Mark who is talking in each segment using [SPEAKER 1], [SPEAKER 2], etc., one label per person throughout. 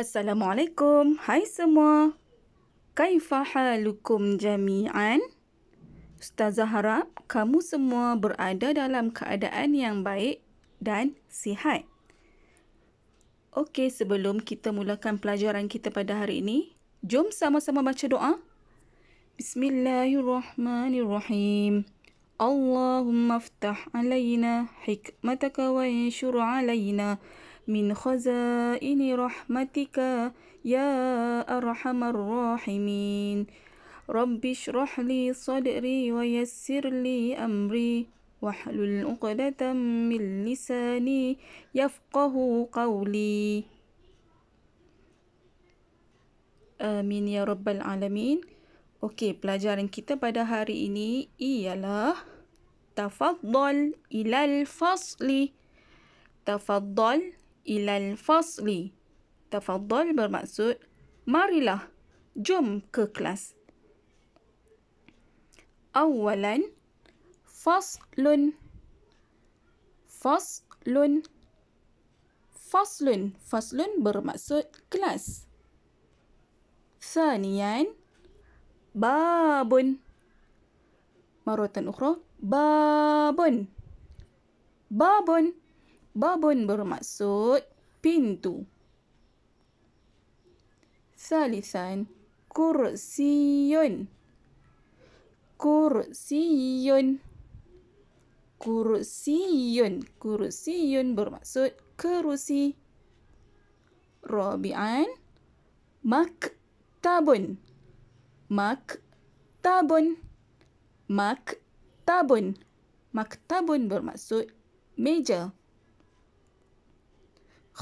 [SPEAKER 1] Assalamualaikum. Hai semua. Kaifa jami'an? Ustazah harap kamu semua berada dalam keadaan yang baik dan sihat. Okey, sebelum kita mulakan pelajaran kita pada hari ini, jom sama-sama baca doa. Bismillahirrahmanirrahim. Allahumma aftah alayna hikmataka wa yashur alayna. من خزائن رحمتك يا أرحم الراحمين رب اشرح لي صدري ويسر لي أمري واحلل عقدة من لساني يفقه قولي آمين يا رب العالمين أوكي pelajaran kita pada hari ini ialah تفضل إلى الفصل تفضل ilal fasli. Tafadhal bermaksud marilah, jom ke kelas. Awalan faslun faslun faslun faslun bermaksud kelas. Sanian babun marotan ukhra babun babun Babun bermaksud pintu. Salisan kursiun kursiun kursiun kursiun bermaksud kerusi. Robian mak tabun. Mak tabun. Mak tabun. Maktabun bermaksud meja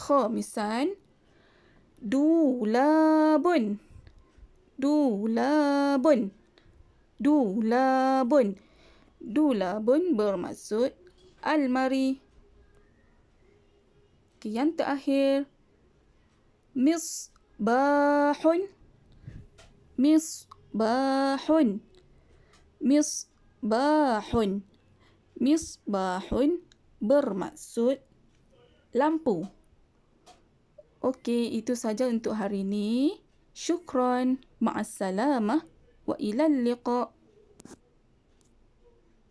[SPEAKER 1] khamisan dulabun dulabun dulabun dulabun bermaksud almari okay, yang terakhir misbahun misbahun misbahun misbahun bermaksud lampu Okey, itu saja untuk hari ini. Syukran. Ma'assalamah. Wa ilal liqa'.